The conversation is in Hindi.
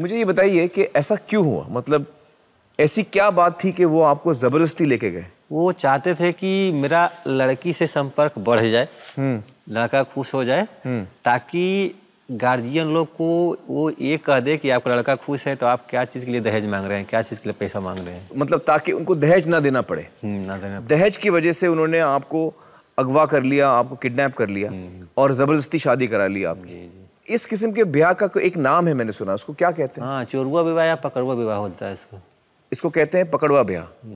मुझे ये बताइए कि ऐसा क्यों हुआ मतलब ऐसी क्या बात थी कि वो आपको ज़बरदस्ती लेके गए वो चाहते थे कि मेरा लड़की से संपर्क बढ़ जाए हम्म। लड़का खुश हो जाए हम्म। ताकि गार्जियन लोग को वो ये कह दे कि आपका लड़का खुश है तो आप क्या चीज़ के लिए दहेज मांग रहे हैं क्या चीज़ के लिए पैसा मांग रहे हैं मतलब ताकि उनको दहेज ना देना पड़े हम्म, ना देना पड़े। दहेज की वजह से उन्होंने आपको अगवा कर लिया आपको किडनैप कर लिया और ज़बरदस्ती शादी करा ली आपकी इस किस्म के ब्याह का एक नाम है मैंने सुना उसको क्या कहते हैं हाँ चोरुआ विवाह या पकड़ुआ विवाह होता है इसको इसको कहते हैं पकड़वा ब्याह